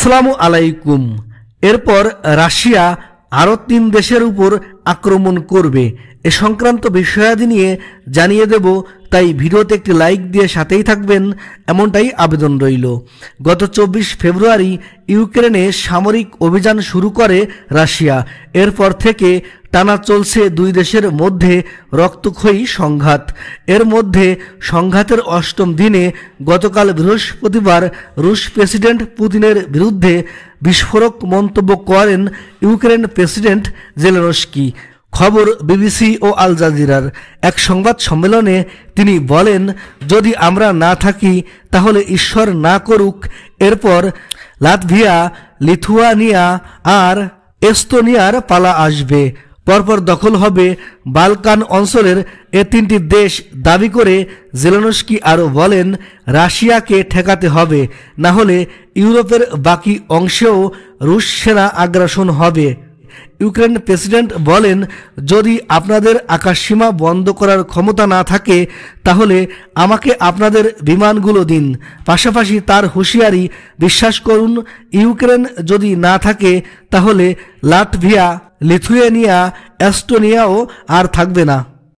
আসসালামু আলাইকুম এরপর রাশিয়া আরও তিন দেশের উপর আক্রমণ করবে এ সংক্রান্ত বিষয়াদি নিয়ে জানিয়ে দেব তাই ভিডিওতে একটি লাইক দিয়ে সাথেই থাকবেন এমনটাই আবেদন রইল গত চব্বিশ ফেব্রুয়ারি ইউক্রেনে সামরিক অভিযান শুরু করে রাশিয়া এরপর থেকে টানা চলছে দুই দেশের মধ্যে রক্তক্ষয়ী সংঘাত এর মধ্যে সংঘাতের অষ্টম দিনে গতকাল বৃহস্পতিবার রুশ প্রেসিডেন্ট পুতিনের বিরুদ্ধে বিস্ফোরক মন্তব্য করেন ইউক্রেন প্রেসিডেন্ট জেলেনস্কি খবর বিবিসি ও আল জাজিরার এক সংবাদ সম্মেলনে তিনি বলেন যদি আমরা না থাকি তাহলে ঈশ্বর না করুক এরপর লাতভিয়া লিথুয়ানিয়া আর এস্তোনিয়ার পালা আসবে পরপর দখল হবে বালকান অঞ্চলের এ তিনটি দেশ দাবি করে জেলানস্কি আরও বলেন রাশিয়াকে ঠেকাতে হবে না হলে ইউরোপের বাকি অংশেও রুশ সেনা আগ্রাসন হবে ইউক্রেন প্রেসিডেন্ট বলেন যদি আপনাদের আকাশসীমা বন্ধ করার ক্ষমতা না থাকে তাহলে আমাকে আপনাদের বিমানগুলো দিন পাশাপাশি তার হুঁশিয়ারি বিশ্বাস করুন ইউক্রেন যদি না থাকে তাহলে লাটভিয়া লিথুয়েনিয়া এস্টোনিয়াও আর থাকবে না